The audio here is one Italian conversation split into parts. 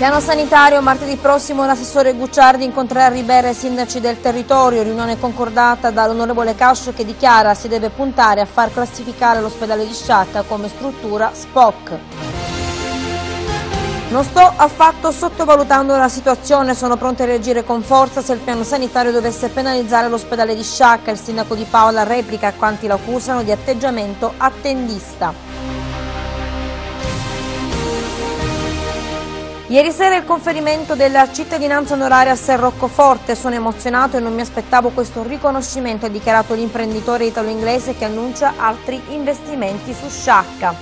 Piano sanitario, martedì prossimo l'assessore Gucciardi incontrerà Ribera e i sindaci del territorio, riunione concordata dall'onorevole Cascio che dichiara si deve puntare a far classificare l'ospedale di Sciacca come struttura SPOC. Non sto affatto sottovalutando la situazione, sono pronte a reagire con forza se il piano sanitario dovesse penalizzare l'ospedale di Sciacca. Il sindaco di Paola replica a quanti lo accusano di atteggiamento attendista. Ieri sera il conferimento della cittadinanza onoraria a San Roccoforte. Sono emozionato e non mi aspettavo questo riconoscimento, ha dichiarato l'imprenditore italo-inglese che annuncia altri investimenti su Sciacca.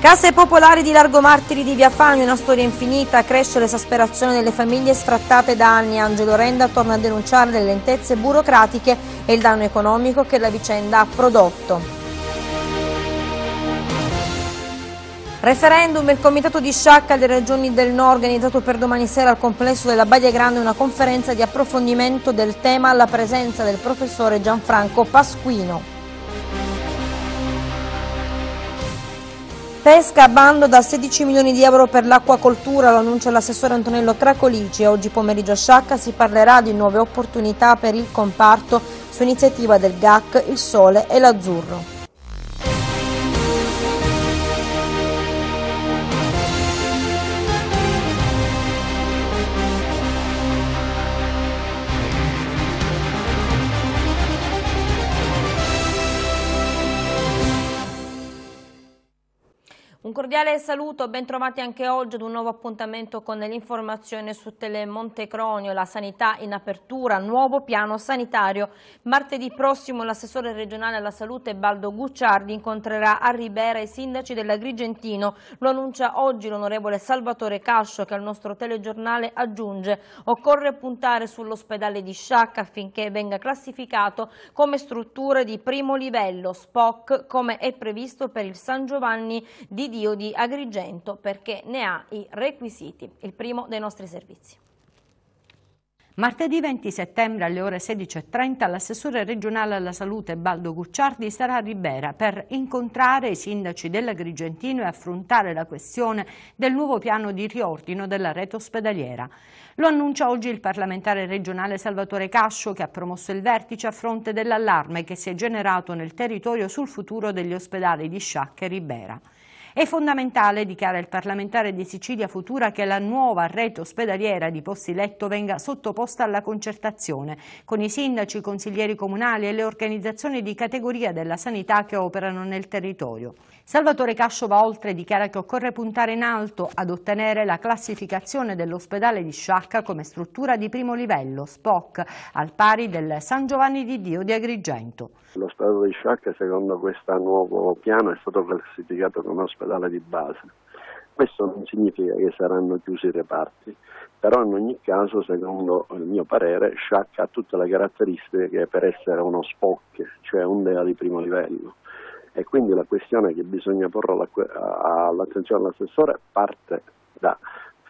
Case popolari di Largo Martiri di Via Fani, una storia infinita, cresce l'esasperazione delle famiglie sfrattate da anni. Angelo Renda torna a denunciare le lentezze burocratiche e il danno economico che la vicenda ha prodotto. Referendum, il comitato di sciacca delle regioni del Nord organizzato per domani sera al complesso della Baia Grande una conferenza di approfondimento del tema alla presenza del professore Gianfranco Pasquino. Pesca a bando da 16 milioni di euro per l'acquacoltura, lo annuncia l'assessore Antonello Cracolici. Oggi pomeriggio a Sciacca si parlerà di nuove opportunità per il comparto su iniziativa del GAC, il Sole e l'Azzurro. cordiale saluto, ben trovati anche oggi ad un nuovo appuntamento con l'informazione su Telemonte Cronio, la sanità in apertura, nuovo piano sanitario. Martedì prossimo l'assessore regionale alla salute Baldo Gucciardi incontrerà a Ribera i sindaci dell'Agrigentino. Lo annuncia oggi l'onorevole Salvatore Cascio che al nostro telegiornale aggiunge occorre puntare sull'ospedale di Sciacca affinché venga classificato come struttura di primo livello, SPOC, come è previsto per il San Giovanni di Dio prefetto di Agrigento perché ne ha i requisiti, il primo dei nostri servizi. Martedì 20 settembre alle ore 16.30 l'assessore regionale alla salute Baldo Gucciardi sarà a Ribera per incontrare i sindaci dell'Agrigentino e affrontare la questione del nuovo piano di riordino della rete ospedaliera. Lo annuncia oggi il parlamentare regionale Salvatore Cascio che ha promosso il vertice a fronte dell'allarme che si è generato nel territorio sul futuro degli ospedali di Sciacca e Ribera. È fondamentale, dichiara il parlamentare di Sicilia Futura, che la nuova rete ospedaliera di posti letto venga sottoposta alla concertazione con i sindaci, i consiglieri comunali e le organizzazioni di categoria della sanità che operano nel territorio. Salvatore Cascio va oltre e dichiara che occorre puntare in alto ad ottenere la classificazione dell'ospedale di Sciacca come struttura di primo livello, SPOC, al pari del San Giovanni di Dio di Agrigento. L'ospedale di Sciacca secondo questo nuovo piano è stato classificato come ospedale all'ospedale di base. Questo non significa che saranno chiusi i reparti, però in ogni caso, secondo il mio parere, Sciac ha tutte le caratteristiche per essere uno SPOC, cioè un DEA di primo livello. E quindi la questione che bisogna porre all'attenzione dell'assessore parte da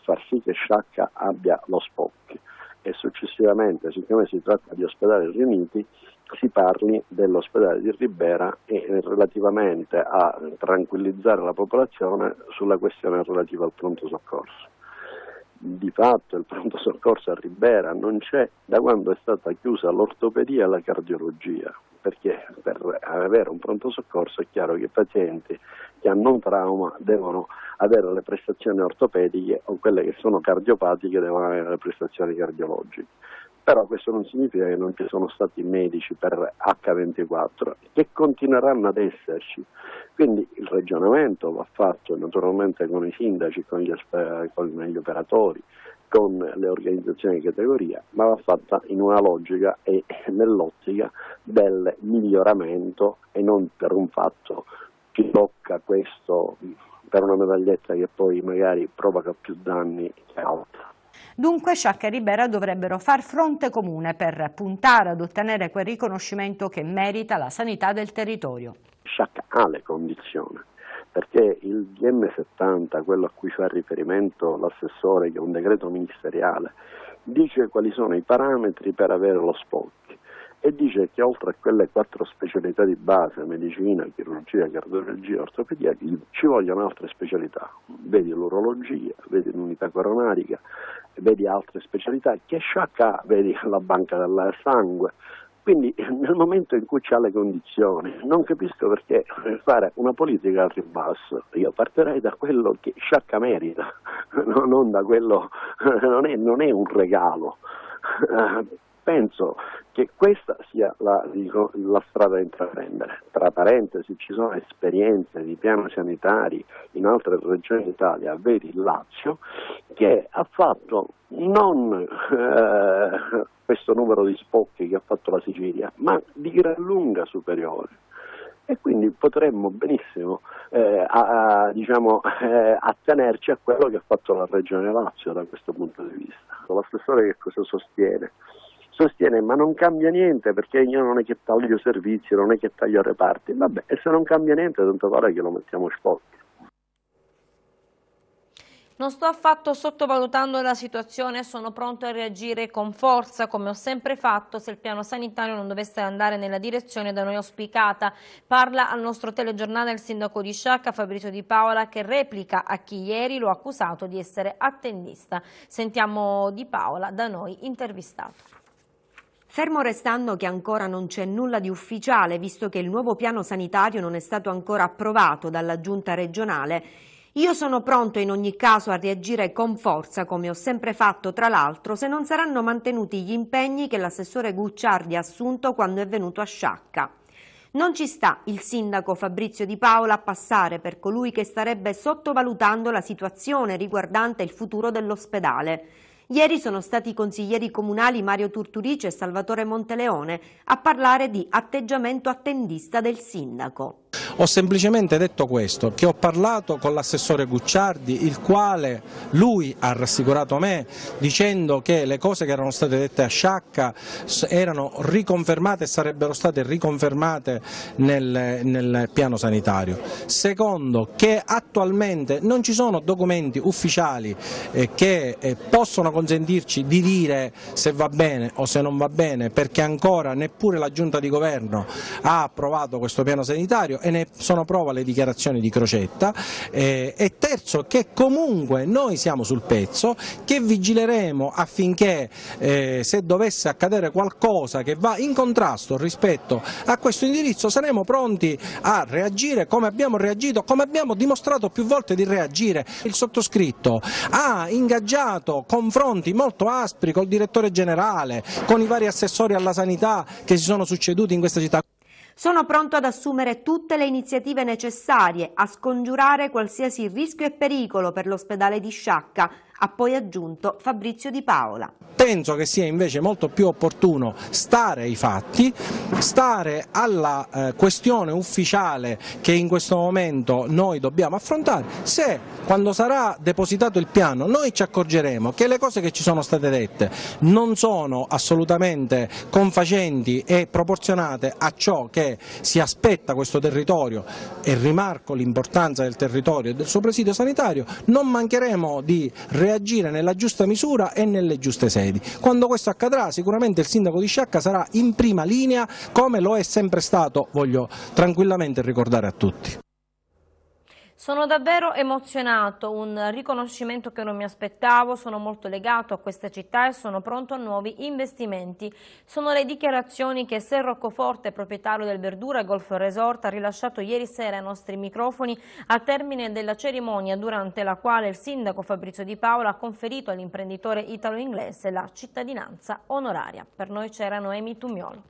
far sì che Sciacca abbia lo SPOC e successivamente, siccome si tratta di ospedali riuniti, si parli dell'ospedale di Ribera e relativamente a tranquillizzare la popolazione sulla questione relativa al pronto soccorso. Di fatto il pronto soccorso a Ribera non c'è da quando è stata chiusa l'ortopedia e la cardiologia, perché per avere un pronto soccorso è chiaro che i pazienti che hanno un trauma devono avere le prestazioni ortopediche o quelle che sono cardiopatiche devono avere le prestazioni cardiologiche però questo non significa che non ci sono stati medici per H24, che continueranno ad esserci. Quindi il ragionamento va fatto naturalmente con i sindaci, con gli, con gli operatori, con le organizzazioni di categoria, ma va fatta in una logica e nell'ottica del miglioramento e non per un fatto che tocca questo per una medaglietta che poi magari provoca più danni che altro. Dunque Sciacca e Ribera dovrebbero far fronte comune per puntare ad ottenere quel riconoscimento che merita la sanità del territorio. Sciacca ha le condizioni perché il DM70, quello a cui fa riferimento l'assessore, che è un decreto ministeriale, dice quali sono i parametri per avere lo spot e dice che oltre a quelle quattro specialità di base, medicina, chirurgia, cardiologia, ortopedia, ci vogliono altre specialità, vedi l'urologia, vedi l'unità coronarica, vedi altre specialità, che sciacca, vedi la banca del sangue, quindi nel momento in cui c'è le condizioni, non capisco perché fare una politica al ribasso, io partirei da quello che Sciacca merita, non, da quello, non, è, non è, un regalo. Penso che questa sia la, dico, la, strada da intraprendere. Tra parentesi ci sono esperienze di piano sanitari in altre regioni d'Italia, vedi il Lazio, che ha fatto non eh, questo numero di spocchi che ha fatto la Sicilia, ma di gran lunga superiore. E quindi potremmo benissimo eh, a, a, diciamo, eh, attenerci a quello che ha fatto la Regione Lazio da questo punto di vista. L'assessore che cosa sostiene? sostiene ma non cambia niente perché io non è che taglio servizi, non è che taglio reparti, vabbè e se non cambia niente tanto pare che lo mettiamo sporco. Non sto affatto sottovalutando la situazione sono pronto a reagire con forza, come ho sempre fatto, se il piano sanitario non dovesse andare nella direzione da noi auspicata. Parla al nostro telegiornale il sindaco di Sciacca, Fabrizio Di Paola, che replica a chi ieri lo ha accusato di essere attendista. Sentiamo Di Paola, da noi intervistato. Fermo restando che ancora non c'è nulla di ufficiale, visto che il nuovo piano sanitario non è stato ancora approvato dalla giunta regionale, io sono pronto in ogni caso a reagire con forza, come ho sempre fatto tra l'altro, se non saranno mantenuti gli impegni che l'assessore Gucciardi ha assunto quando è venuto a Sciacca. Non ci sta il sindaco Fabrizio Di Paola a passare per colui che starebbe sottovalutando la situazione riguardante il futuro dell'ospedale. Ieri sono stati i consiglieri comunali Mario Turturice e Salvatore Monteleone a parlare di atteggiamento attendista del sindaco. Ho semplicemente detto questo, che ho parlato con l'assessore Gucciardi, il quale lui ha rassicurato me dicendo che le cose che erano state dette a Sciacca erano riconfermate e sarebbero state riconfermate nel, nel piano sanitario. Secondo, che attualmente non ci sono documenti ufficiali eh, che eh, possono consentirci di dire se va bene o se non va bene, perché ancora neppure la giunta di governo ha approvato questo piano sanitario e ne sono prova le dichiarazioni di Crocetta eh, e terzo che comunque noi siamo sul pezzo, che vigileremo affinché eh, se dovesse accadere qualcosa che va in contrasto rispetto a questo indirizzo saremo pronti a reagire come abbiamo reagito, come abbiamo dimostrato più volte di reagire. Il sottoscritto ha ingaggiato confronti molto aspri col direttore generale, con i vari assessori alla sanità che si sono succeduti in questa città. Sono pronto ad assumere tutte le iniziative necessarie a scongiurare qualsiasi rischio e pericolo per l'ospedale di Sciacca, ha poi aggiunto Fabrizio Di Paola. Penso che sia invece molto più opportuno stare ai fatti, stare alla eh, questione ufficiale che in questo momento noi dobbiamo affrontare. Se quando sarà depositato il piano noi ci accorgeremo che le cose che ci sono state dette non sono assolutamente confacenti e proporzionate a ciò che si aspetta questo territorio e rimarco l'importanza del territorio e del suo presidio sanitario, non mancheremo di realizzare agire nella giusta misura e nelle giuste sedi. Quando questo accadrà sicuramente il sindaco di Sciacca sarà in prima linea come lo è sempre stato, voglio tranquillamente ricordare a tutti. Sono davvero emozionato, un riconoscimento che non mi aspettavo, sono molto legato a questa città e sono pronto a nuovi investimenti. Sono le dichiarazioni che Ser Roccoforte, proprietario del Verdura Golf Resort, ha rilasciato ieri sera ai nostri microfoni al termine della cerimonia durante la quale il sindaco Fabrizio Di Paola ha conferito all'imprenditore italo-inglese la cittadinanza onoraria. Per noi c'era Noemi Tumiolo.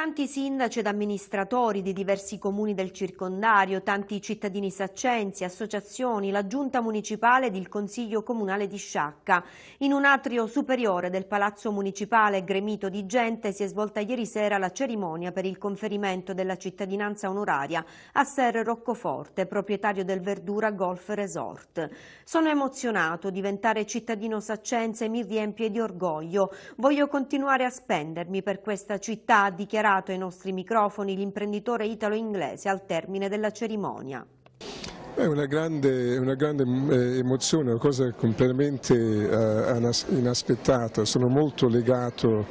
Tanti sindaci ed amministratori di diversi comuni del circondario, tanti cittadini saccensi, associazioni, la giunta municipale ed il consiglio comunale di Sciacca. In un atrio superiore del palazzo municipale gremito di gente si è svolta ieri sera la cerimonia per il conferimento della cittadinanza onoraria a Ser Roccoforte, proprietario del Verdura Golf Resort. Sono emozionato, diventare cittadino saccense mi riempie di orgoglio. Voglio continuare a spendermi per questa città, ha dichiarato dichiarato ai nostri microfoni l'imprenditore italo-inglese al termine della cerimonia. È una grande, una grande, eh, emozione, una cosa completamente eh, inaspettata, sono molto legato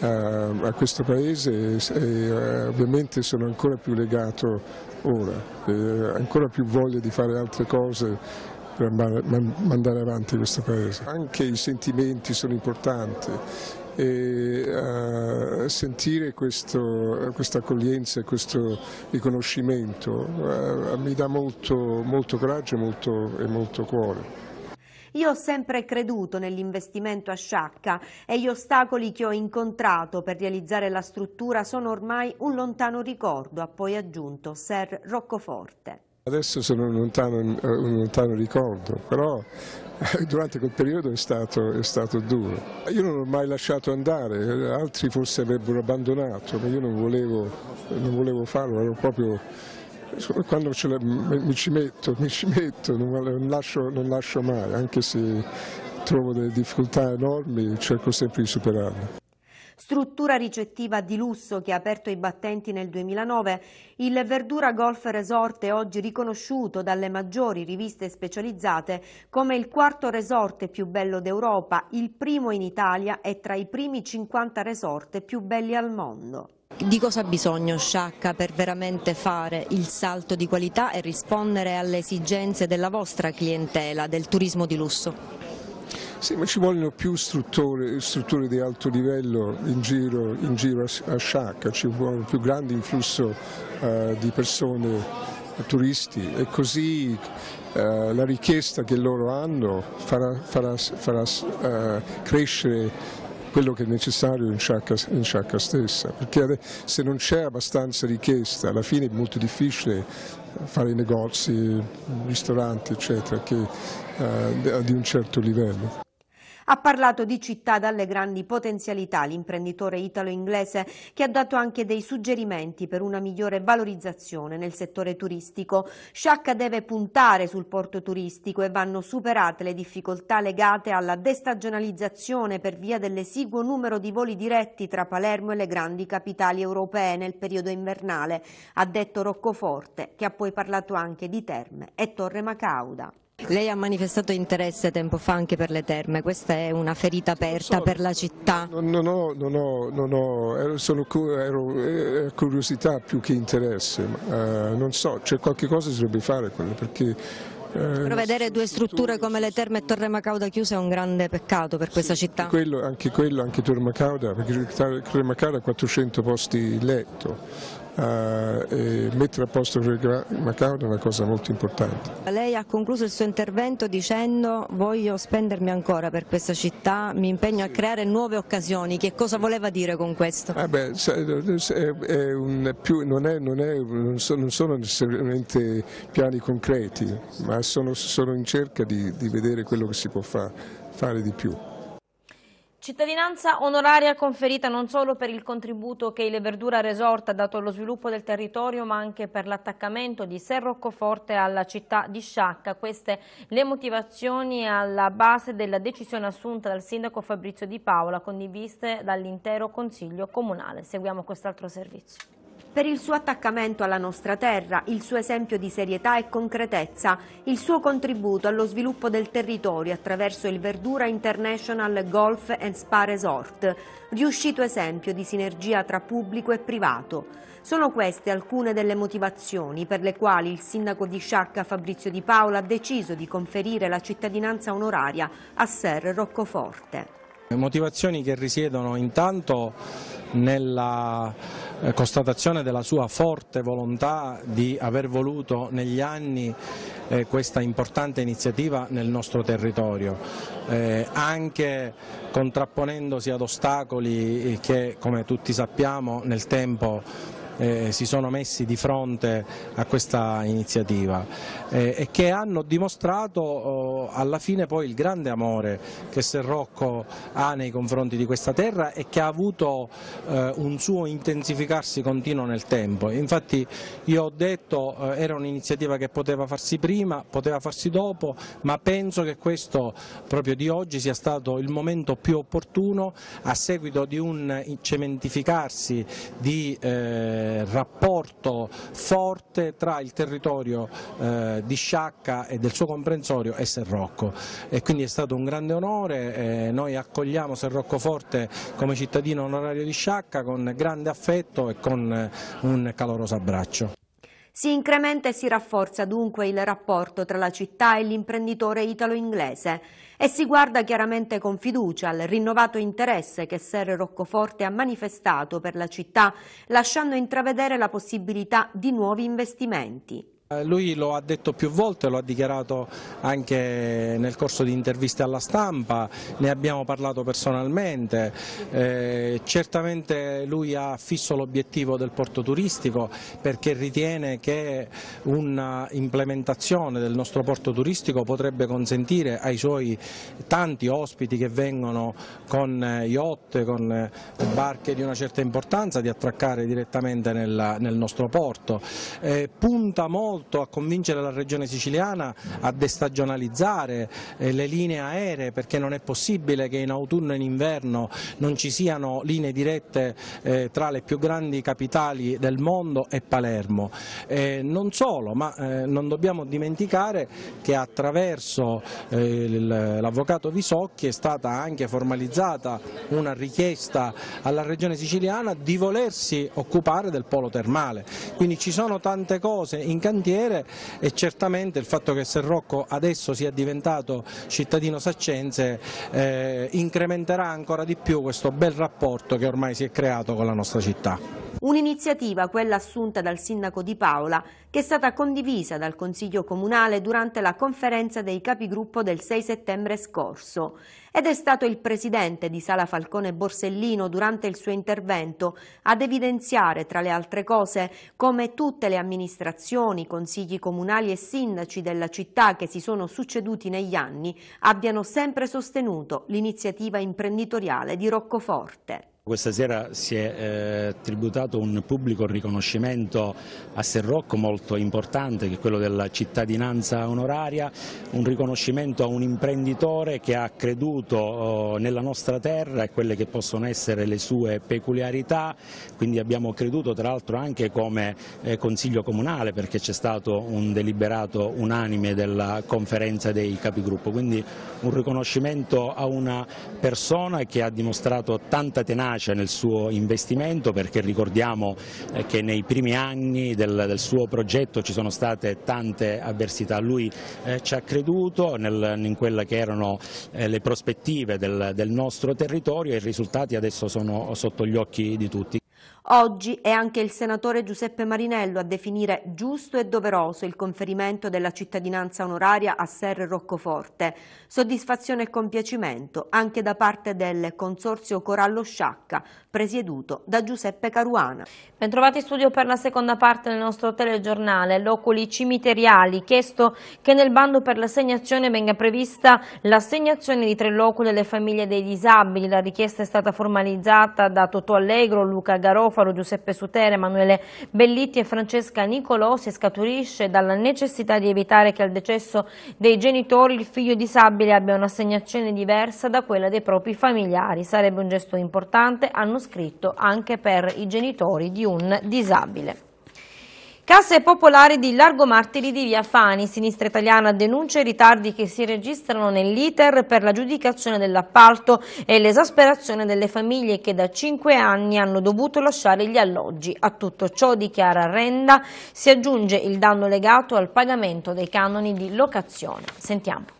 eh, a questo paese e ovviamente sono ancora più legato ora, ancora più voglia di fare altre cose per mandare avanti questo paese. Anche i sentimenti sono importanti, e a eh, sentire questo, questa accoglienza e questo riconoscimento eh, mi dà molto, molto coraggio molto, e molto cuore. Io ho sempre creduto nell'investimento a Sciacca e gli ostacoli che ho incontrato per realizzare la struttura sono ormai un lontano ricordo, ha poi aggiunto Ser Roccoforte. Adesso sono un lontano, eh, un lontano ricordo, però eh, durante quel periodo è stato, è stato, duro. Io non l'ho mai lasciato andare, altri forse avrebbero abbandonato, ma io non volevo, non volevo farlo, proprio, quando mi ci metto, mi ci metto, non lascio, non lascio mai, anche se trovo delle difficoltà enormi cerco sempre di superarle struttura ricettiva di lusso che ha aperto i battenti nel 2009, il Verdura Golf Resort è oggi riconosciuto dalle maggiori riviste specializzate come il quarto resort più bello d'Europa, il primo in Italia e tra i primi 50 resort più belli al mondo. Di cosa ha bisogno Sciacca per veramente fare il salto di qualità e rispondere alle esigenze della vostra clientela, del turismo di lusso? Sì, ma ci vogliono più strutture, strutture di alto livello in giro, in giro a, a Sciacca, ci vuole un più grande influsso eh, di persone, eh, turisti e così eh, la richiesta che loro hanno farà, farà, farà eh, crescere quello che è necessario in sciacca, in sciacca stessa, perché se non c'è abbastanza richiesta alla fine è molto difficile fare i negozi, ristoranti eccetera, che, eh, di un certo livello. Ha parlato di città dalle grandi potenzialità l'imprenditore italo-inglese che ha dato anche dei suggerimenti per una migliore valorizzazione nel settore turistico. Sciacca deve puntare sul porto turistico e vanno superate le difficoltà legate alla destagionalizzazione per via dell'esiguo numero di voli diretti tra Palermo e le grandi capitali europee nel periodo invernale, ha detto Roccoforte, che ha poi parlato anche di Terme e Torre Macauda. Lei ha manifestato interesse tempo fa anche per le terme, questa è una ferita aperta so, per la città? Non, ho, non ho, non ho ero solo ero eh, curiosità più che interesse, ma, uh, non so, c'è cioè qualche cosa si dovrebbe fare quello, perché... Eh, Però vedere due strutture come le Terme e Torre Macauda chiuse è un grande peccato per questa sì, città. Quello, anche quello, anche Torre Macauda, perché Torre Macauda ha 400 posti letto, eh, e mettere a posto il Macao è una cosa molto importante. Lei ha concluso il suo intervento dicendo voglio spendermi ancora per questa città, mi impegno a creare nuove occasioni, che cosa voleva dire con questo? Ah beh, è più, non, è, non, è, sono, non, sono, necessariamente piani concreti, ma sono, sono in cerca di, di vedere quello che si può fa, fare di più. Cittadinanza onoraria conferita non solo per il contributo che il Verdura Resort ha dato allo sviluppo del territorio ma anche per l'attaccamento di Serroccoforte alla città di Sciacca. Queste le motivazioni alla base della decisione assunta dal sindaco Fabrizio Di Paola condivise dall'intero Consiglio Comunale. Seguiamo quest'altro servizio per il suo attaccamento alla nostra terra, il suo esempio di serietà e concretezza, il suo contributo allo sviluppo del territorio attraverso il Verdura International Golf and Spa Resort, riuscito esempio di sinergia tra pubblico e privato. Sono queste alcune delle motivazioni per le quali il sindaco di Sciacca Fabrizio Di Paola ha deciso di conferire la cittadinanza onoraria a Ser Roccoforte. Motivazioni che risiedono intanto nella eh, constatazione della sua forte volontà di aver voluto negli anni eh, questa importante iniziativa nel nostro territorio, eh, anche contrapponendosi ad ostacoli che come tutti sappiamo nel tempo eh, si sono messi di fronte a questa iniziativa eh, e che hanno dimostrato oh, alla fine poi il grande amore che Serrocco ha nei confronti di questa terra e che ha avuto eh, un suo intensificarsi continuo nel tempo. Infatti io ho detto eh, era un'iniziativa che poteva farsi prima, poteva farsi dopo, ma penso che questo proprio di oggi sia stato il momento più opportuno a seguito di un cementificarsi di eh, eh, rapporto forte tra il territorio eh, di Sciacca e del suo comprensorio e Serrocco e quindi è stato un grande onore, eh, noi accogliamo Serrocco Forte come cittadino onorario di Sciacca con grande affetto e con eh, un caloroso abbraccio. Si incrementa e si rafforza dunque il rapporto tra la città e l'imprenditore italo-inglese e si guarda chiaramente con fiducia al rinnovato interesse che Ser Roccoforte ha manifestato per la città, lasciando intravedere la possibilità di nuovi investimenti. Eh, lui lo ha detto più volte, lo ha dichiarato anche nel corso di interviste alla stampa, ne abbiamo parlato personalmente, eh, certamente lui ha fisso l'obiettivo del porto turistico perché ritiene che un'implementazione del nostro porto turistico potrebbe consentire ai suoi tanti ospiti che vengono con eh, yacht, con eh, barche di una certa importanza di attraccare direttamente nel, nel nostro porto. Eh, punta molto molto a convincere la regione siciliana a destagionalizzare eh, le linee aeree perché non è possibile che in autunno e in inverno non ci siano linee dirette eh, tra le più grandi capitali del mondo e Palermo. Eh, non solo, ma non dobbiamo dimenticare che attraverso l'avvocato Visocchi è stata anche formalizzata una richiesta alla regione siciliana di volersi occupare del polo termale, quindi ci sono tante cose in cantiere cantiere e certamente il fatto che Serrocco adesso sia diventato cittadino saccense eh, incrementerà ancora di più questo bel rapporto che ormai si è creato con la nostra città. Un'iniziativa, quella assunta dal sindaco di Paola, che è stata condivisa dal Consiglio Comunale durante la conferenza dei capigruppo del 6 settembre scorso ed è stato il presidente di Sala Falcone Borsellino durante il suo intervento ad evidenziare tra le altre cose come tutte le amministrazioni, consigli comunali e sindaci della città che si sono succeduti negli anni abbiano sempre sostenuto l'iniziativa imprenditoriale di Roccoforte. Questa sera si è eh, tributato un pubblico riconoscimento a Serrocco molto importante, che è quello della cittadinanza onoraria, un riconoscimento a un imprenditore che ha creduto oh, nella nostra terra e quelle che possono essere le sue peculiarità, quindi abbiamo creduto tra l'altro anche come eh, Consiglio Comunale perché c'è stato un deliberato unanime della conferenza dei capigruppo, quindi un riconoscimento a una persona che ha dimostrato tanta tenacia tenace nel suo investimento perché ricordiamo eh, che nei primi anni del, del suo progetto ci sono state tante avversità. Lui eh, ci ha creduto nel, in quelle che erano eh, le prospettive del, del nostro territorio e i risultati adesso sono sotto gli occhi di tutti. Oggi è anche il senatore Giuseppe Marinello a definire giusto e doveroso il conferimento della cittadinanza onoraria a Serre Roccoforte. Soddisfazione e compiacimento anche da parte del Consorzio Corallo Sciacca, presieduto da Giuseppe Caruana. Bentrovati in studio per la seconda parte del nostro telegiornale. Loculi cimiteriali, chiesto che nel bando per l'assegnazione venga prevista l'assegnazione di tre loculi alle famiglie dei disabili. La richiesta è stata formalizzata da Totò Allegro, Luca Garofalo, Giuseppe Sutere, Emanuele Bellitti e Francesca Nicolò. Si scaturisce dalla necessità di evitare che al decesso dei genitori il figlio disabile abbia un'assegnazione diversa da quella dei propri familiari. Sarebbe un gesto importante, hanno scritto anche per i genitori di un disabile. Casse popolari di Largo Martiri di Via Fani, Sinistra Italiana denuncia i ritardi che si registrano nell'iter per l'aggiudicazione dell'appalto e l'esasperazione delle famiglie che da cinque anni hanno dovuto lasciare gli alloggi. A tutto ciò, dichiara Renda, si aggiunge il danno legato al pagamento dei canoni di locazione. Sentiamo.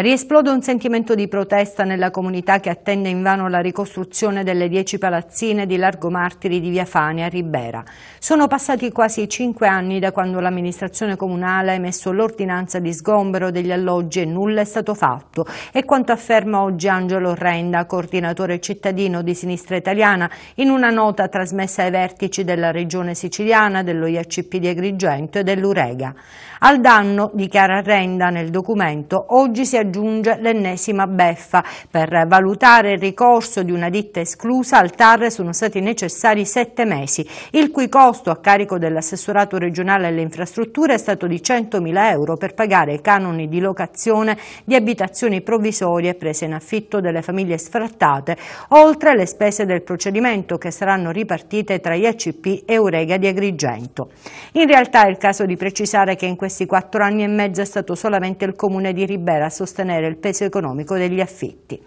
Riesplode un sentimento di protesta nella comunità che attende invano la ricostruzione delle dieci palazzine di Largo Martiri di Via Fania a Ribera. Sono passati quasi cinque anni da quando l'amministrazione comunale ha emesso l'ordinanza di sgombero degli alloggi e nulla è stato fatto. È quanto afferma oggi Angelo Renda, coordinatore cittadino di Sinistra Italiana, in una nota trasmessa ai vertici della regione siciliana, dello IACP di Agrigento e dell'Urega. Al danno, dichiara Renda nel documento, oggi si aggiunge giunge l'ennesima beffa. Per valutare il ricorso di una ditta esclusa al TAR sono stati necessari sette mesi, il cui costo a carico dell'assessorato regionale alle infrastrutture è stato di 100.000 euro per pagare i canoni di locazione di abitazioni provvisorie prese in affitto delle famiglie sfrattate, oltre alle spese del procedimento che saranno ripartite tra IACP e Urega di Agrigento. In realtà è il caso di precisare che in questi quattro anni e mezzo è stato solamente il comune di Ribera a sostenere sostenere il peso economico degli affitti.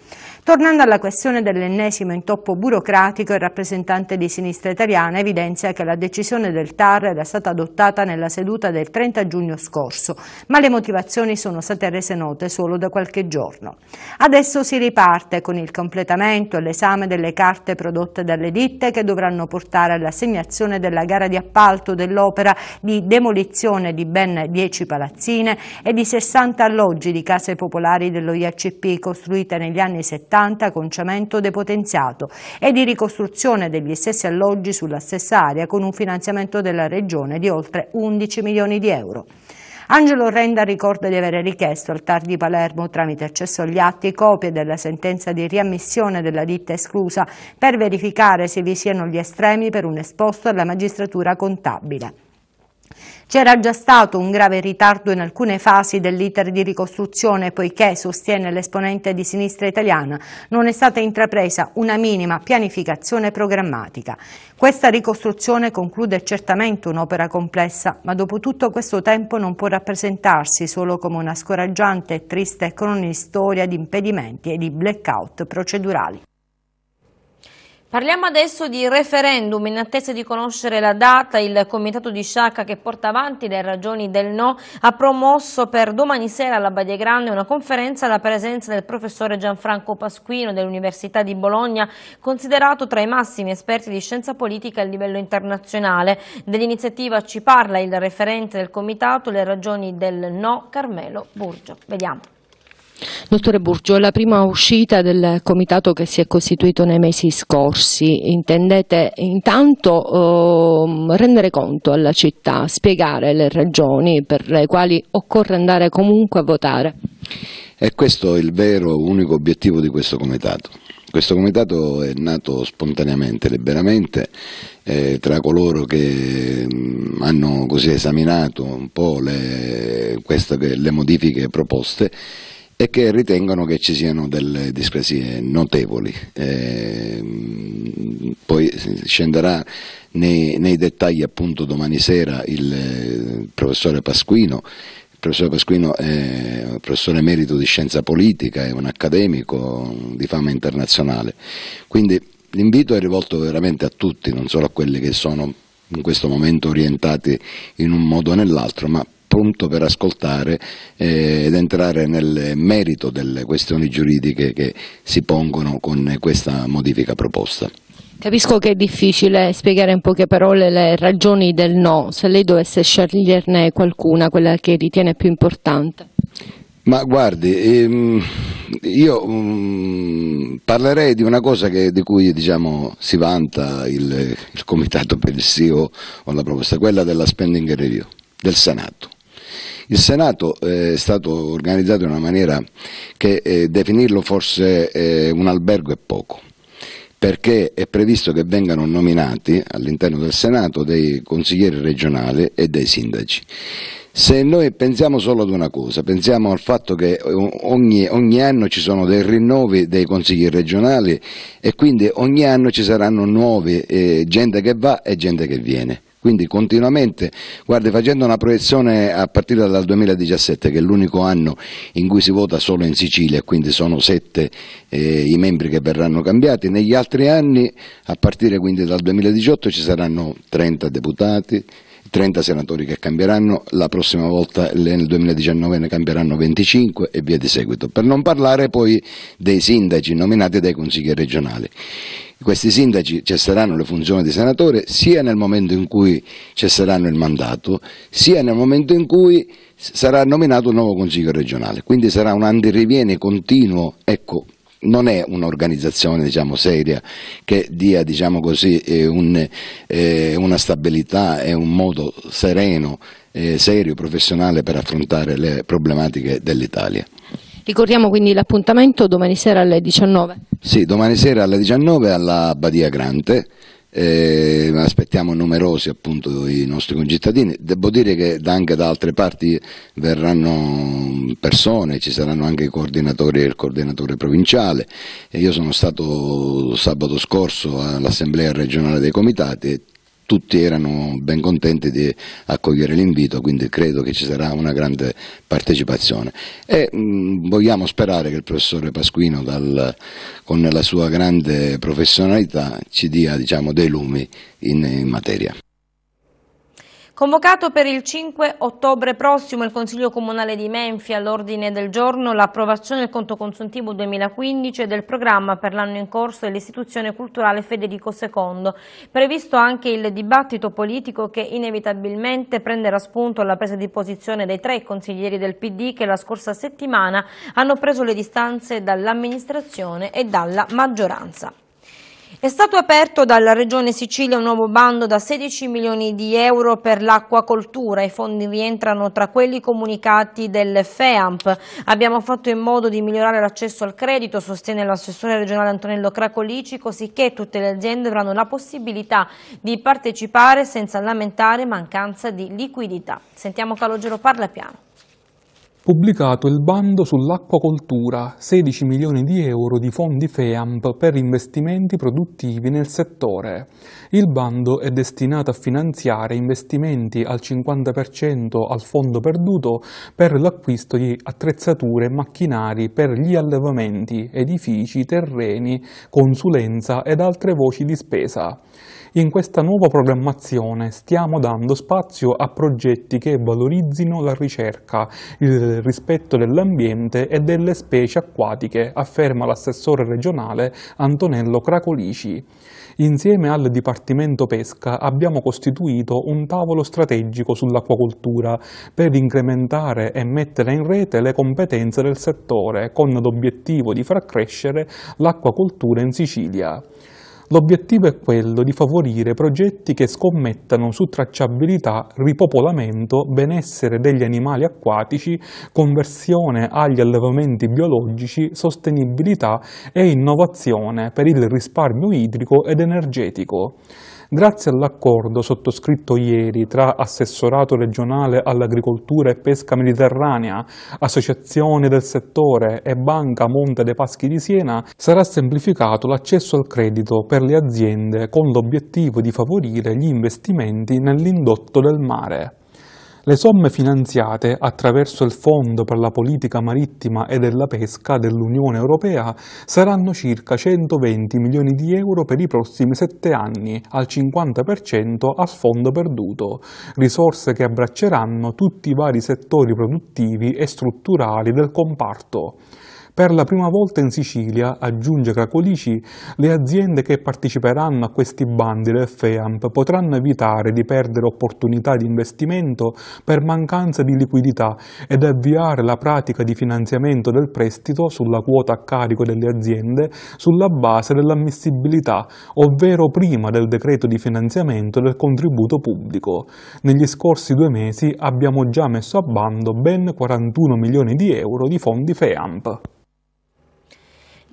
Tornando alla questione dell'ennesimo intoppo burocratico, il rappresentante di Sinistra Italiana evidenzia che la decisione del TAR era stata adottata nella seduta del 30 giugno scorso, ma le motivazioni sono state rese note solo da qualche giorno. Adesso si riparte con il completamento e l'esame delle carte prodotte dalle ditte che dovranno portare all'assegnazione della gara di appalto dell'opera di demolizione di ben 10 palazzine e di 60 alloggi di case popolari popolari dello IACP costruita negli anni 70 con cemento depotenziato e di ricostruzione degli stessi alloggi sulla stessa area con un finanziamento della Regione di oltre 11 milioni di euro. Angelo Renda ricorda di aver richiesto al TAR di Palermo tramite accesso agli atti copie della sentenza di riammissione della ditta esclusa per verificare se vi siano gli estremi per un esposto alla magistratura contabile. C'era già stato un grave ritardo in alcune fasi dell'iter di ricostruzione poiché, sostiene l'esponente di sinistra italiana, non è stata intrapresa una minima pianificazione programmatica. Questa ricostruzione conclude certamente un'opera complessa, ma dopo tutto questo tempo non può rappresentarsi solo come una scoraggiante e triste cronistoria di impedimenti e di blackout procedurali. Parliamo adesso di referendum, in attesa di conoscere la data, il comitato di Sciacca che porta avanti le ragioni del no ha promosso per domani sera alla Badia Grande una conferenza alla presenza del professore Gianfranco Pasquino dell'Università di Bologna, considerato tra i massimi esperti di scienza politica a livello internazionale. Dell'iniziativa ci parla il referente del comitato, le ragioni del no, Carmelo Burgio. Vediamo. Dottore Burgio, la prima uscita del comitato che si è costituito nei mesi scorsi, intendete intanto eh, rendere conto alla città, spiegare le ragioni per le quali occorre andare comunque a votare? E questo è il vero unico obiettivo di questo comitato. Questo comitato è nato spontaneamente, liberamente, eh, tra coloro che mh, mm, hanno così esaminato un po' le, questa, le modifiche proposte e che ritengono che ci siano delle discrasie notevoli. Eh, poi scenderà nei, nei, dettagli appunto domani sera il eh, professore Pasquino. Il professor Pasquino è professore emerito di scienza politica, è un accademico di fama internazionale. Quindi l'invito è rivolto veramente a tutti, non solo a quelli che sono in questo momento orientati in un modo o nell'altro, ma pronto per ascoltare eh, ed entrare nel merito delle questioni giuridiche che si pongono con questa modifica proposta. Capisco che è difficile spiegare in poche parole le ragioni del no, se lei dovesse sceglierne qualcuna, quella che ritiene più importante. Ma guardi, ehm, io mm, parlerei di una cosa che, di cui diciamo, si vanta il, il Comitato per il SIO o la proposta, quella della spending review del Senato. Il Senato eh, è stato organizzato in una maniera che eh, definirlo forse eh, un albergo è poco perché è previsto che vengano nominati all'interno del Senato dei consiglieri regionali e dei sindaci. Se noi pensiamo solo ad una cosa, pensiamo al fatto che ogni, ogni anno ci sono dei rinnovi dei consigli regionali e quindi ogni anno ci saranno nuovi, eh, gente che va e gente che viene quindi continuamente, guardi, facendo una proiezione a partire dal 2017 che è l'unico anno in cui si vota solo in Sicilia quindi sono sette eh, i membri che verranno cambiati, negli altri anni a partire quindi dal 2018 ci saranno 30 deputati, 30 senatori che cambieranno, la prossima volta nel 2019 ne cambieranno 25 e via di seguito. Per non parlare poi dei sindaci nominati dai consigli regionali. Questi sindaci cesseranno le funzioni di senatore sia nel momento in cui cesseranno il mandato, sia nel momento in cui sarà nominato un nuovo consiglio regionale. Quindi sarà un andirivieni continuo, ecco, non è un'organizzazione diciamo, seria che dia diciamo così, eh, un, eh, una stabilità e un modo sereno, eh, serio, professionale per affrontare le problematiche dell'Italia. Ricordiamo quindi l'appuntamento domani sera alle 19. Sì, domani sera alle 19 alla Badia Grante eh, aspettiamo numerosi appunto i nostri concittadini. Devo dire che anche da altre parti verranno persone, ci saranno anche i coordinatori e il coordinatore provinciale. E io sono stato sabato scorso all'Assemblea regionale dei comitati e tutti erano ben contenti di accogliere l'invito, quindi credo che ci sarà una grande partecipazione. E mh, mm, vogliamo sperare che il professore Pasquino, dal, con la sua grande professionalità, ci dia diciamo, dei lumi in, in materia. Convocato per il 5 ottobre prossimo il Consiglio Comunale di Menfi all'ordine del giorno l'approvazione del conto consuntivo 2015 e del programma per l'anno in corso dell'istituzione culturale Federico II, previsto anche il dibattito politico che inevitabilmente prenderà spunto alla presa di posizione dei tre consiglieri del PD che la scorsa settimana hanno preso le distanze dall'amministrazione e dalla maggioranza. È stato aperto dalla Regione Sicilia un nuovo bando da 16 milioni di euro per l'acquacoltura. I fondi rientrano tra quelli comunicati del FEAMP. Abbiamo fatto in modo di migliorare l'accesso al credito, sostiene l'assessore regionale Antonello Cracolici, cosicché tutte le aziende avranno la possibilità di partecipare senza lamentare mancanza di liquidità. Sentiamo Calogero Parla piano pubblicato il bando sull'acquacoltura, 16 milioni di euro di fondi FEAMP per investimenti produttivi nel settore. Il bando è destinato a finanziare investimenti al 50% al fondo perduto per l'acquisto di attrezzature e macchinari per gli allevamenti, edifici, terreni, consulenza ed altre voci di spesa. In questa nuova programmazione stiamo dando spazio a progetti che valorizzino la ricerca, il rispetto dell'ambiente e delle specie acquatiche, afferma l'assessore regionale Antonello Cracolici. Insieme al Dipartimento Pesca abbiamo costituito un tavolo strategico sull'acquacoltura per incrementare e mettere in rete le competenze del settore con l'obiettivo di far crescere l'acquacoltura in Sicilia. L'obiettivo è quello di favorire progetti che scommettano su tracciabilità, ripopolamento, benessere degli animali acquatici, conversione agli allevamenti biologici, sostenibilità e innovazione per il risparmio idrico ed energetico. Grazie all'accordo sottoscritto ieri tra Assessorato regionale all'agricoltura e pesca mediterranea, Associazione del settore e Banca Monte dei Paschi di Siena, sarà semplificato l'accesso al credito per le aziende con l'obiettivo di favorire gli investimenti nell'indotto del mare. Le somme finanziate attraverso il Fondo per la politica marittima e della pesca dell'Unione Europea saranno circa 120 milioni di euro per i prossimi sette anni, al 50% a sfondo perduto, risorse che abbracceranno tutti i vari settori produttivi e strutturali del comparto. Per la prima volta in Sicilia, aggiunge Cracolici, le aziende che parteciperanno a questi bandi del FEAMP potranno evitare di perdere opportunità di investimento per mancanza di liquidità ed avviare la pratica di finanziamento del prestito sulla quota a carico delle aziende sulla base dell'ammissibilità, ovvero prima del decreto di finanziamento del contributo pubblico. Negli scorsi due mesi abbiamo già messo a bando ben 41 milioni di euro di fondi FEAMP.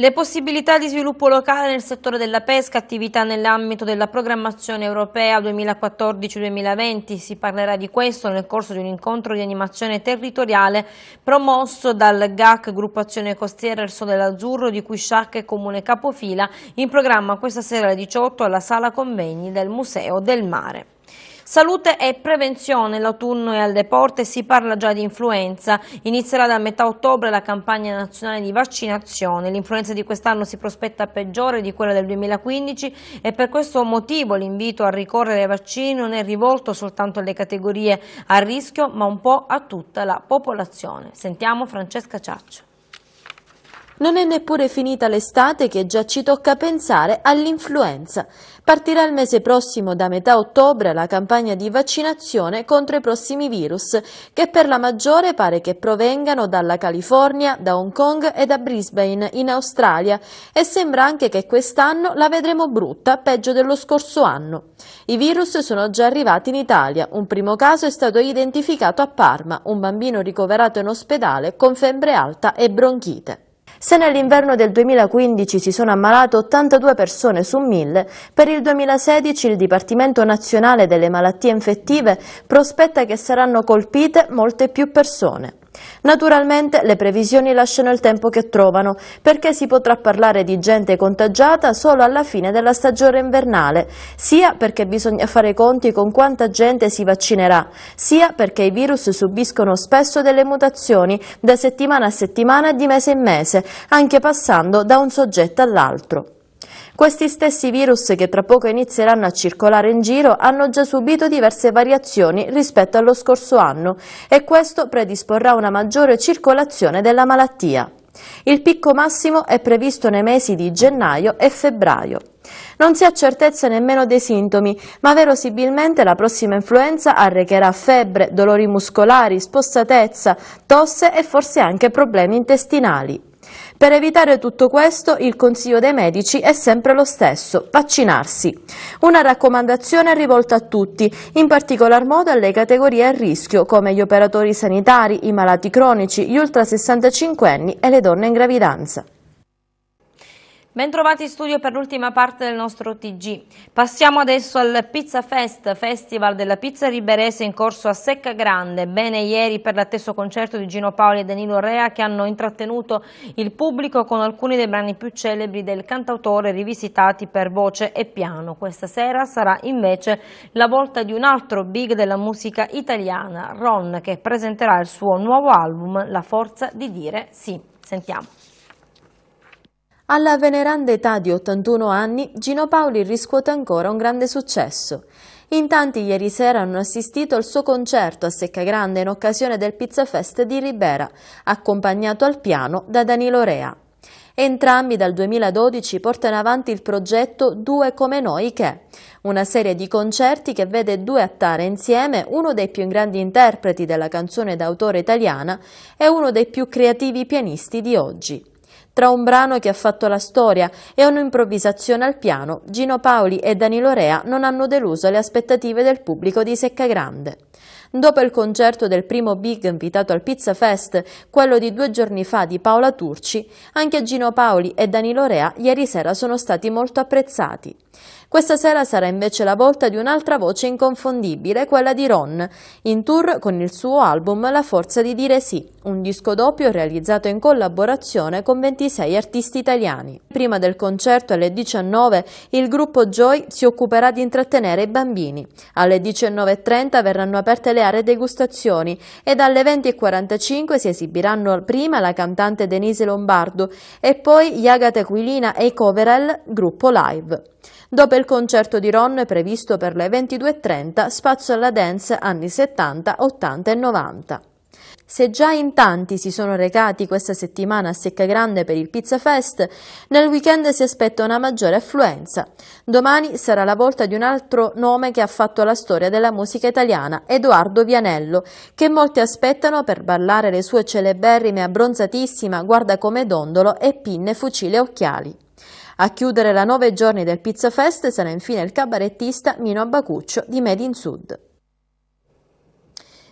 Le possibilità di sviluppo locale nel settore della pesca, attività nell'ambito della programmazione europea 2014-2020, si parlerà di questo nel corso di un incontro di animazione territoriale promosso dal GAC Gruppazione Costiera Il Sole dell'Azzurro di cui Sciacca è comune capofila, in programma questa sera alle 18 alla Sala Convegni del Museo del Mare. Salute e prevenzione, l'autunno è alle porte si parla già di influenza. Inizierà da metà ottobre la campagna nazionale di vaccinazione. L'influenza di quest'anno si prospetta peggiore di quella del 2015 e per questo motivo l'invito a ricorrere ai vaccini non è rivolto soltanto alle categorie a rischio ma un po' a tutta la popolazione. Sentiamo Francesca Ciaccio. Non è neppure finita l'estate che già ci tocca pensare all'influenza. Partirà il mese prossimo da metà ottobre la campagna di vaccinazione contro i prossimi virus, che per la maggiore pare che provengano dalla California, da Hong Kong e da Brisbane in Australia e sembra anche che quest'anno la vedremo brutta, peggio dello scorso anno. I virus sono già arrivati in Italia, un primo caso è stato identificato a Parma, un bambino ricoverato in ospedale con febbre alta e bronchite. Se nell'inverno del 2015 si sono ammalate 82 persone su 1000, per il 2016 il Dipartimento Nazionale delle Malattie Infettive prospetta che saranno colpite molte più persone. Naturalmente le previsioni lasciano il tempo che trovano, perché si potrà parlare di gente contagiata solo alla fine della stagione invernale, sia perché bisogna fare conti con quanta gente si vaccinerà, sia perché i virus subiscono spesso delle mutazioni da settimana a settimana e di mese in mese, anche passando da un soggetto all'altro. Questi stessi virus che tra poco inizieranno a circolare in giro hanno già subito diverse variazioni rispetto allo scorso anno e questo predisporrà una maggiore circolazione della malattia. Il picco massimo è previsto nei mesi di gennaio e febbraio. Non si ha certezza nemmeno dei sintomi, ma verosimilmente la prossima influenza arrecherà febbre, dolori muscolari, spossatezza, tosse e forse anche problemi intestinali. Per evitare tutto questo il consiglio dei medici è sempre lo stesso, vaccinarsi. Una raccomandazione rivolta a tutti, in particolar modo alle categorie a rischio come gli operatori sanitari, i malati cronici, gli ultra 65 anni e le donne in gravidanza. Bentrovati in studio per l'ultima parte del nostro TG. Passiamo adesso al Pizza Fest, festival della pizza riberese in corso a Secca Grande. Bene ieri per l'atteso concerto di Gino Paoli e Danilo Rea che hanno intrattenuto il pubblico con alcuni dei brani più celebri del cantautore rivisitati per voce e piano. Questa sera sarà invece la volta di un altro big della musica italiana, Ron, che presenterà il suo nuovo album La forza di dire sì. Sentiamo. Alla veneranda età di 81 anni, Gino Paoli riscuote ancora un grande successo. In tanti ieri sera hanno assistito al suo concerto a Secca Grande in occasione del Pizza Fest di Ribera, accompagnato al piano da Danilo Rea. Entrambi dal 2012 portano avanti il progetto Due come noi che, una serie di concerti che vede due attare insieme uno dei più grandi interpreti della canzone d'autore italiana e uno dei più creativi pianisti di oggi tra un brano che ha fatto la storia e un'improvvisazione al piano, Gino Paoli e Danilo Rea non hanno deluso le aspettative del pubblico di Secca Grande. Dopo il concerto del primo Big invitato al Pizza Fest, quello di due giorni fa di Paola Turci, anche Gino Paoli e Danilo Rea ieri sera sono stati molto apprezzati. Questa sera sarà invece la volta di un'altra voce inconfondibile, quella di Ron, in tour con il suo album La forza di dire sì, un disco doppio realizzato in collaborazione con 26 artisti italiani. Prima del concerto alle 19 il gruppo Joy si occuperà di intrattenere i bambini. Alle 19.30 verranno aperte le aree degustazioni ed alle 20.45 si esibiranno prima la cantante Denise Lombardo e poi Yagate Aquilina e i Coverel gruppo live. Dopo il concerto di Ron, previsto per le 22.30, spazio alla dance anni 70, 80 e 90. Se già in tanti si sono recati questa settimana a Secca Grande per il Pizza Fest, nel weekend si aspetta una maggiore affluenza. Domani sarà la volta di un altro nome che ha fatto la storia della musica italiana, Edoardo Vianello, che molti aspettano per ballare le sue celeberrime abbronzatissima Guarda come dondolo e pinne, fucile e occhiali. A chiudere la nove giorni del Pizza Fest sarà infine il cabarettista Mino Abacuccio di Made in Sud.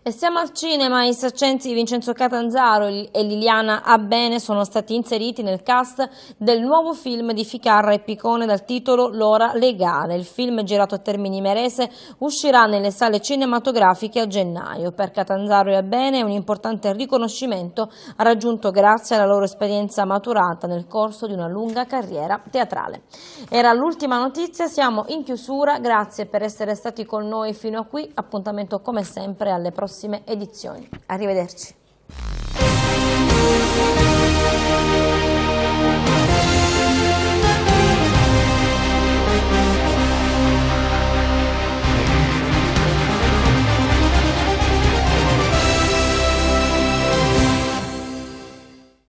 E siamo al cinema, i saccensi Vincenzo Catanzaro e Liliana Abbene sono stati inseriti nel cast del nuovo film di Ficarra e Picone dal titolo L'ora legale. Il film girato a Termini Merese uscirà nelle sale cinematografiche a gennaio. Per Catanzaro e Abbene è un importante riconoscimento raggiunto grazie alla loro esperienza maturata nel corso di una lunga carriera teatrale. Era l'ultima notizia, siamo in chiusura, grazie per essere stati con noi fino a qui, appuntamento come sempre alle prossime prossime edizioni. Arrivederci.